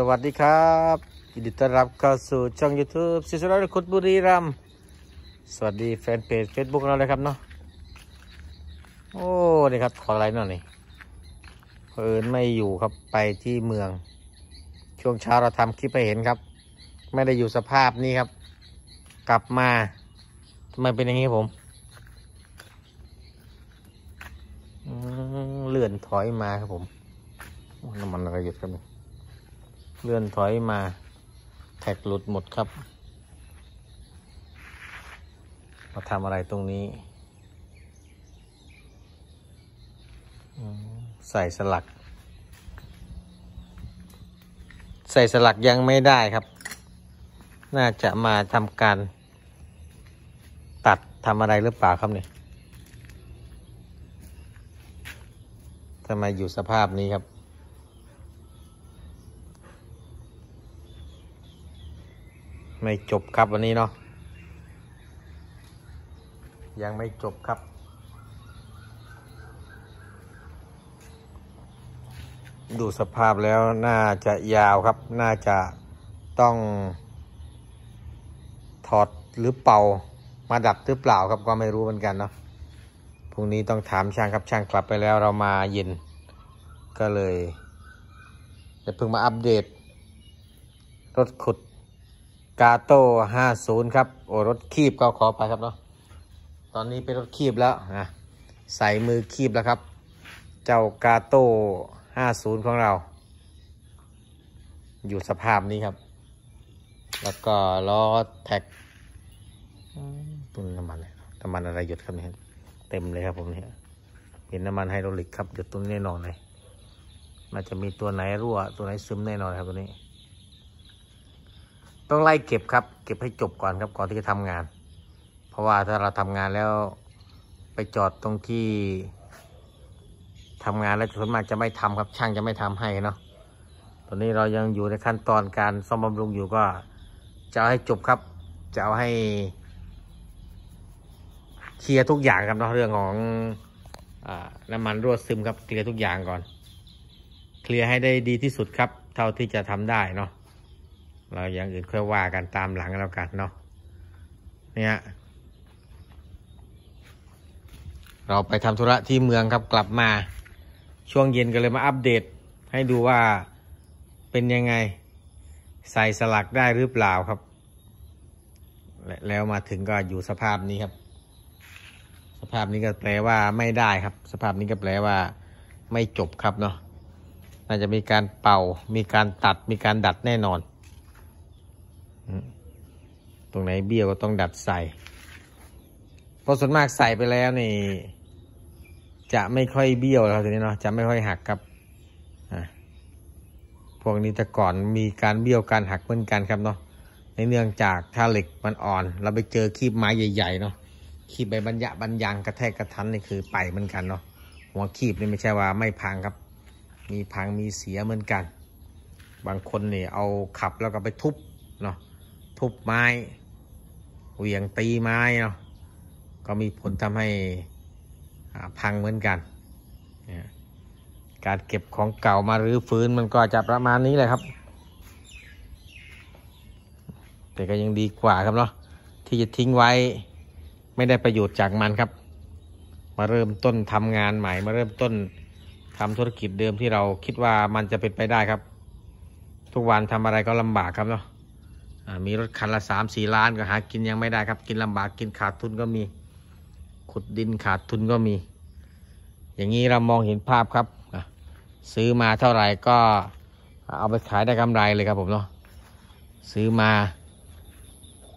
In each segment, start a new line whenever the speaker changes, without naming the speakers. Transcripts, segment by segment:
สวัสดีครับ ยินดีต้อนรับเข้าสู่ช่อง YouTube ซิสราคุณบุรีรัมสวัสดีแฟนเพจ Facebook เราเลยครับเนาะโอ้นี่ครับขออะไรหน่อยนี่ เพิ่นไม่อยู่ครับไปที่เมือง ช่วงเช้าเราทำคลิปไปเห็นครับ ไม่ได้อยู่สภาพนี้ครับ กลับมาทำไมเป็นอย่างนี้ผมเลื่อนถอยมาครับผมน้ำมันอะไรหยุดครับนี่เลื่อนถอยมาแท็กหลุดหมดครับ มาทำอะไรตรงนี้ ใส่สลัก ใส่สลักยังไม่ได้ครับ น่าจะมาทำการ ตัดทำอะไรหรือเปล่าครับเนี่ยทำไมอยู่สภาพนี้ครับไม่จบครับวันนี้เนาะยังไม่จบครับ ดูสภาพแล้วน่าจะยาวครับ น่าจะต้องถอดหรือเป่ามาดับหรือเปล่าครับก็ไม่รู้เหมือนกันเนาะพรุ่งนี้ต้องถามช่างครับช่างกลับไปแล้วเรามาเย็นก็เลยเพิ่งมาอัปเดตรถขุดกาโต้ห้าศูนย์ครับโอ้รถคีบก็ขอไปครับเนาะ ตอนนี้เป็นรถคีบแล้วนะใส่มือคีบแล้วครับ เจ้ากาโต้ห้าศูนย์ของเรา อยู่สภาพนี้ครับ แล้วก็ล้อแท็กตุนน้ำมันเลยน้ำมันอะไรหยุดครับเนี่ยเต็มเลยครับผมเนี่ยเป็นน้ำมันไฮดรอลิกครับ หยุดตุนแน่นอนเลยมันจะมีตัวไหนรั่ว ตัวไหนซึมแน่นอนครับ ตัวนี้ต้องไล่เก็บครับ เก็บให้จบก่อนครับก่อนที่จะทำงาน เพราะว่าถ้าเราทำงานแล้ว ไปจอดตรงที่ ทำงานแล้วส่วนมากจะไม่ทำครับ ช่างจะไม่ทำให้เนาะตอนนี้เรายังอยู่ในขั้นตอนการซ่อมบำรุงอยู่ก็จะเอาให้จบครับ จะเอาให้เคลียร์ทุกอย่างครับเนาะเรื่องของอน้ำมันรั่วซึมครับเคลียร์ทุกอย่างก่อน เคลียร์ให้ได้ดีที่สุดครับเท่าที่จะทำได้เนาะเราอย่างอื่นค่อยว่ากันตามหลังแล้วกันเนาะเนี่ยเราไปทำธุระที่เมืองครับกลับมา ช่วงเย็นก็เลยมาอัปเดต ให้ดูว่าเป็นยังไงใส่สลักได้หรือเปล่าครับ แล้วมาถึงก็อยู่สภาพนี้ครับ สภาพนี้ก็แปลว่าไม่ได้ครับ สภาพนี้ก็แปลว่าไม่จบครับเนาะ น่าจะมีการเป่า มีการตัด มีการดัดแน่นอนตรงไหนเบี้ยวก็ต้องดัดใส่ เพราะส่วนมากใส่ไปแล้วนี่ จะไม่ค่อยเบี้ยวแล้วทีนี้เนาะจะไม่ค่อยหักครับพวกนี้แต่ก่อนมีการเบี้ยวการหักเหมือนกันครับเนาะในเนื่องจากถ้าเหล็กมันอ่อน เราไปเจอคีบไม้ใหญ่ ๆ เนาะคีบใบบรรยะบรรยังกระแทกกระทันนี่คือไปเหมือนกันเนาะ หัวคีบนี่ไม่ใช่ว่า ไม่พังครับ มีพังมีเสียเหมือนกัน บางคนนี่เอาขับแล้วก็ไปทุบทุบไม้เหวี่ยงตีไม้เนาะ ก็มีผลทำให้พังเหมือนกัน การเก็บของเก่ามารื้อฟื้นมันก็จะประมาณนี้เลยครับ แต่ก็ยังดีกว่าครับเนาะที่จะทิ้งไว้ไม่ได้ประโยชน์จากมันครับ มาเริ่มต้นทำงานใหม่มาเริ่มต้นทำธุรกิจเดิมที่เราคิดว่ามันจะเป็นไปได้ครับ ทุกวันทำอะไรก็ลำบากครับเนาะมีรถคันละสามสี่ล้านก็หากินยังไม่ได้ครับกินลำบากกินขาดทุนก็มี ขุดดินขาดทุนก็มี อย่างนี้เรามองเห็นภาพครับ ซื้อมาเท่าไหร่ก็เอาไปขายได้กำไรเลยครับผมเนาะซื้อมา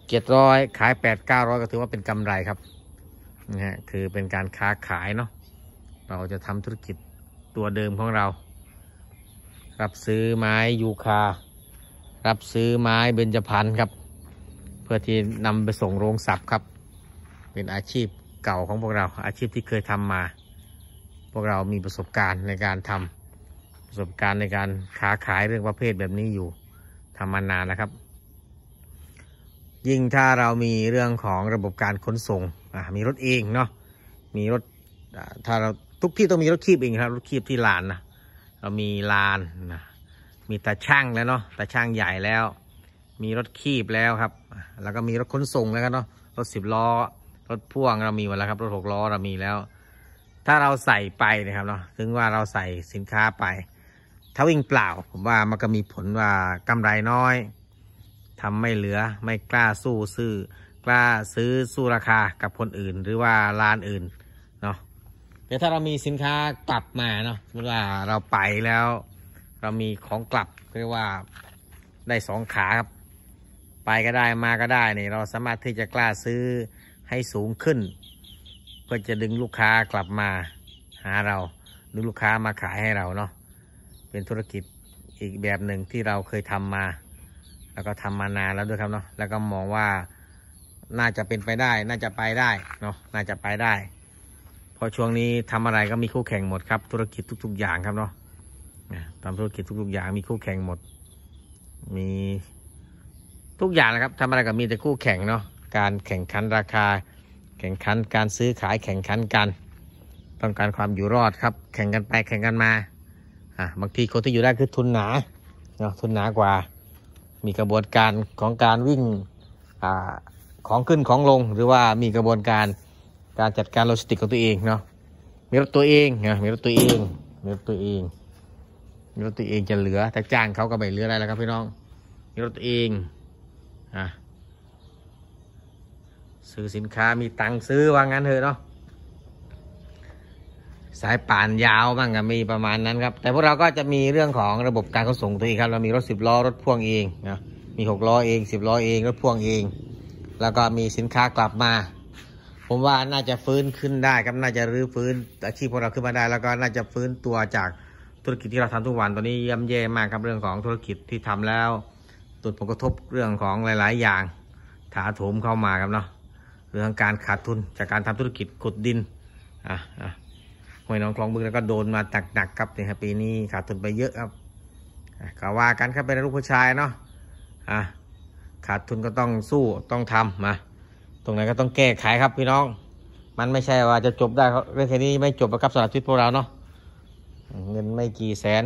เจ็ดร้อย ขายแปดเก้าร้อยก็ถือว่าเป็นกำไรครับนะฮะคือเป็นการค้าขายเนาะเราจะทำธุรกิจตัวเดิมของเรา รับซื้อไม้ยูคารับซื้อไม้เบญจพรรณครับ เพื่อที่นำไปส่งโรงสับครับ เป็นอาชีพเก่าของพวกเราอาชีพที่เคยทำมา พวกเรามีประสบการณ์ในการทำประสบการณ์ในการค้าขายเรื่องประเภทแบบนี้อยู่ทำมานานนะครับ ยิ่งถ้าเรามีเรื่องของระบบการขนส่งมีรถเองเนาะมีรถถ้าเราทุกที่ต้องมีรถคีบเองครับรถคีบที่ลานนะเรามีลานนะมีตาช่างแล้วเนาะตาช่างใหญ่แล้ว มีรถคีบแล้วครับ แล้วก็มีรถขนส่งแล้วกันเนาะรถสิบล้อ รถพ่วงเรามีหมดแล้วครับรถหกล้อเรามีแล้ว ถ้าเราใส่ไปนะครับเนาะถึงว่าเราใส่สินค้าไปถ้าวิ่งเปล่า ผมว่ามันก็มีผลว่ากำไรน้อย ทำไม่เหลือ ไม่กล้าสู้ซื้อ กล้าซื้อสู้ราคากับคนอื่นหรือว่าร้านอื่นเนาะแต่ถ้าเรามีสินค้ากลับมาเนาะสมมติว่าเราไปแล้วเรามีของกลับเรียกว่าได้สองขาครับ ไปก็ได้มาก็ได้นี่เราสามารถที่จะกล้าซื้อให้สูงขึ้น เพื่อจะดึงลูกค้ากลับมา หาเราดึงลูกค้ามาขายให้เราเนาะเป็นธุรกิจอีกแบบหนึ่งที่เราเคยทำมา แล้วก็ทำมานานแล้วด้วยครับเนาะแล้วก็มองว่าน่าจะเป็นไปได้ น่าจะไปได้เนาะน่าจะไปได้เพราะช่วงนี้ทำอะไรก็มีคู่แข่งหมดครับ ธุรกิจทุก ๆอย่างครับเนาะนะทำธุรกิจทุกๆอย่างมีคู่แข่งหมด มีทุกอย่างนะครับทำอะไรก็มีแต่คู่แข่งเนาะ การแข่งขันราคา แข่งขันการซื้อขายแข่งขันกัน ต้องการความอยู่รอดครับ แข่งกันไป แข่งกันมา อ่ะบางทีคนที่อยู่ได้คือ ทุนหนาเนาะทุนหนากว่า มีกระบวนการของการวิ่ง อ่าของขึ้นของลง หรือว่ามีกระบวนการการจัดการโลจิสติกของตัวเองเนาะ มีรถตัวเองนะมีรถตัวเองมีรถตัวเองรถตัวเองจะเหลือแต่จ้างเขาก็ไม่เหลืออะไรแล้วครับพี่น้องรถตัวเองอ่ะซื้อสินค้ามีตังค์ซื้อว่างั้นเถอะเนาะสายป่านยาวบ้างก็มีประมาณนั้นครับแต่พวกเราก็จะมีเรื่องของระบบการขนส่งตัวเองครับเรามีรถสิบล้อรถพ่วงเองนะมีหกล้อเองสิบล้อเอง รถพ่วงเอง แล้วก็มีสินค้ากลับมา ผมว่าน่าจะฟื้นขึ้นได้ ครับน่าจะรื้อฟื้นอาชีพของเราขึ้นมาได้ แล้วก็น่าจะฟื้นตัวจากธุรกิจที่เราทำทุกวันตอนนี้ย่ำแย่มากครับเรื่องของธุรกิจที่ทำแล้วตุดผลกระทบเรื่องของหลาย ๆ อย่างถาโถมเข้ามาครับเนาะเรื่องการขาดทุนจากการทำธุรกิจขุดดินอ่ะอ่ะห้วยน้องคลองบึงแล้วก็โดนมาหนักครับในปีนี้ขาดทุนไปเยอะครับกาว่ากันครับเป็นลูกผู้ชายเนาะอ่ะขาดทุนก็ต้องสู้ต้องทำมาตรงไหนก็ต้องแก้ไขครับพี่น้อง มันไม่ใช่ว่าจะจบได้เรื่องแค่นี้ไม่จบนะครับสำหรับชีวิตพวกเราเนาะเงินไม่กี่แสน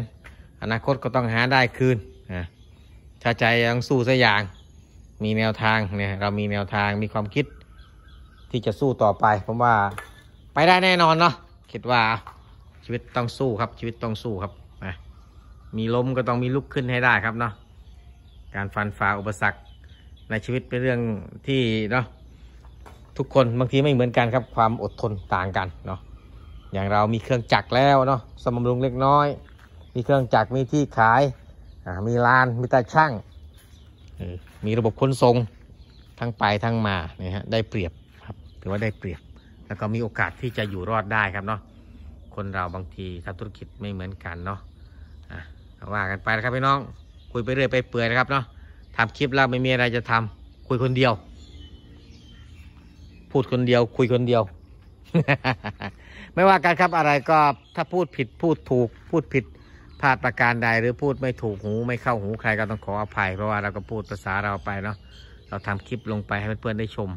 อนาคตก็ต้องหาได้คืนนะถ้าใจยังสู้สักอย่าง มีแนวทางเนี่ยเรามีแนวทางมีความคิดที่จะสู้ต่อไปผมว่าไปได้แน่นอนเนาะคิดว่าชีวิตต้องสู้ครับชีวิตต้องสู้ครับนะมีล้มก็ต้องมีลุกขึ้นให้ได้ครับเนาะการฟันฝ่าอุปสรรคในชีวิตเป็นเรื่องที่เนาะทุกคนบางทีไม่เหมือนกันครับความอดทนต่างกันเนาะอย่างเรามีเครื่องจักรแล้วเนาะสมบูรุ์เล็กน้อย มีเครื่องจักรมีที่ขาย มีลาน มีตาช่างมีระบบขนส่งทั้งไปทั้งมาเนี่ยฮะได้เปรียบครับถือว่าได้เปรียบ แล้วก็มีโอกาสที่จะอยู่รอดได้ครับเนาะคนเราบางทีทำธุรกิจไม่เหมือนกันเนาะว่ากันไปนะครับพี่น้อง คุยไปเรื่อยไปเปื่อยนะครับเนาะทำคลิปแล้วไม่มีอะไรจะทำ คุยคนเดียว พูดคนเดียว คุยคนเดียวไม่ว่ากันครับอะไรก็ถ้าพูดผิดพูดถูกพูดผิดพลาดประการใดหรือพูดไม่ถูกหูไม่เข้าหูใครก็ต้องขออภัย เพราะว่าเราก็พูดภาษาเราไปเนาะเราทำคลิปลงไปให้เพื่อนๆได้ชม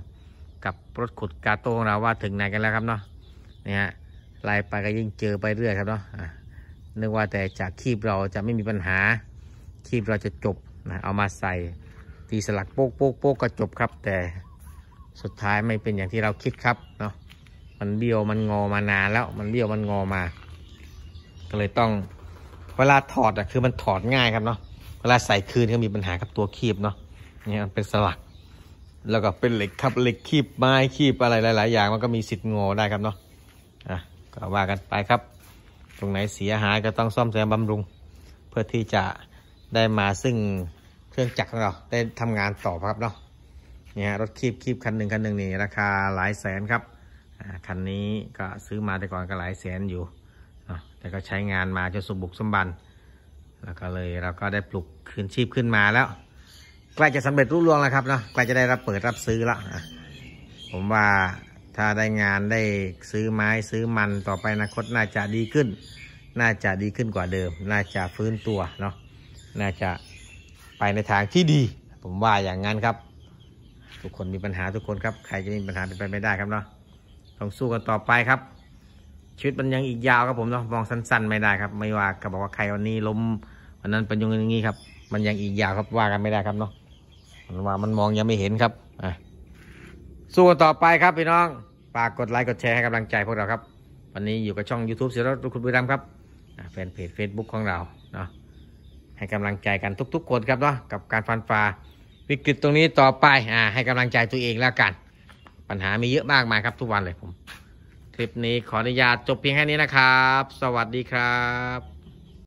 กับรถขุดกาโต้ของเราว่าถึงไหนกันแล้วครับเนาะนี่ฮะไล่ไปก็ยิ่งเจอไปเรื่อยครับเนาะนึกว่าแต่จากคีบเราจะไม่มีปัญหา คีบเราจะจบนะเอามาใส่ตีสลักโป๊กโป๊กโป๊กก็จบครับ แต่สุดท้ายไม่เป็นอย่างที่เราคิดครับเนาะมันเบี้ยวมันงอมานานแล้วมันเบี้ยวมันงอมา ก็เลยต้องเวลาถอดอ่ะคือมันถอดง่ายครับเนาะเวลาใส่คืนก็มีปัญหากับตัวคีบเนาะเนี่ยมันเป็นสลักแล้วก็เป็นเหล็กครับเหล็กคีบไม้คีบอะไรหลายๆอย่าง มันก็มีสิทธิ์งอได้ครับเนาะอ่ะก็ว่ากันไปครับ ตรงไหนเสียหายก็ต้องซ่อมแซมบำรุง เพื่อที่จะได้มาซึ่งเครื่องจักรของเราได้ทำงานต่อครับเนาะเนี่ยรถคีบคีบคันหนึ่งคันหนึ่งนี่ราคาหลายแสนครับคันนี้ก็ซื้อมาแต่ก่อนก็หลายแสนอยู่ แต่ก็ใช้งานมาจนสมบุกสมบันแล้วก็เลยเราก็ได้ปลุกคืนชีพขึ้นมาแล้ว ใกล้จะสำเร็จรุ่ร่วงแล้วครับเนาะ ใกล้จะได้รับเปิดรับซื้อละผมว่าถ้าได้งานได้ซื้อไม้ซื้อมันต่อไปอนาคตน่าจะดีขึ้น น่าจะดีขึ้นกว่าเดิม น่าจะฟื้นตัวเนาะ น่าจะไปในทางที่ดี ผมว่าอย่างนั้นครับ ทุกคนมีปัญหาทุกคนครับ ใครจะมีปัญหาเป็นไปไม่ได้ครับเนาะต้องสู้กันต่อไปครับ ชีวิตมันยังอีกยาวครับผมเนาะมองสั้นๆ ไม่ได้ครับไม่ว่าก็บอกว่าใครวันนี้ล้มวันนั้นเป็นยังไงครับ มันยังอีกยาวครับว่ากันไม่ได้ครับเนาะมันว่ามันมองยังไม่เห็นครับอ่ะสู้กันต่อไปครับพี่น้องฝากกดไลค์กดแชร์ให้กำลังใจพวกเราครับวันนี้อยู่กับช่อง YouTube เสียรถคุณบุรีรัมครับแฟนเพจ Facebook ของเราเนาะให้กำลังใจกันทุกๆคนครับเนาะกับการฟันฝ่าวิกฤตตรงนี้ต่อไปอ่าให้กำลังใจตัวเองแล้วกันปัญหามีเยอะมากมายครับ ทุกวันเลยผม คลิปนี้ขออนุญาตจบเพียงแค่นี้นะครับ สวัสดีครับ